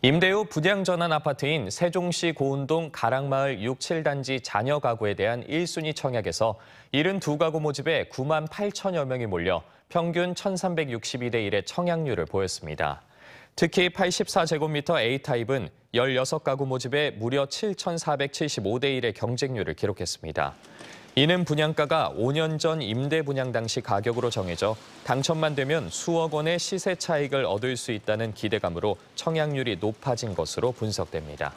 임대후 분양 전환 아파트인 세종시 고운동 가랑마을 6, 7단지 자녀 가구에 대한 1순위 청약에서 72가구 모집에 9만 8천여 명이 몰려 평균 1,362대 1의 청약률을 보였습니다. 특히 84제곱미터 A타입은 16가구 모집에 무려 7,475대 1의 경쟁률을 기록했습니다. 이는 분양가가 5년 전 임대 분양 당시 가격으로 정해져 당첨만 되면 수억 원의 시세 차익을 얻을 수 있다는 기대감으로 청약률이 높아진 것으로 분석됩니다.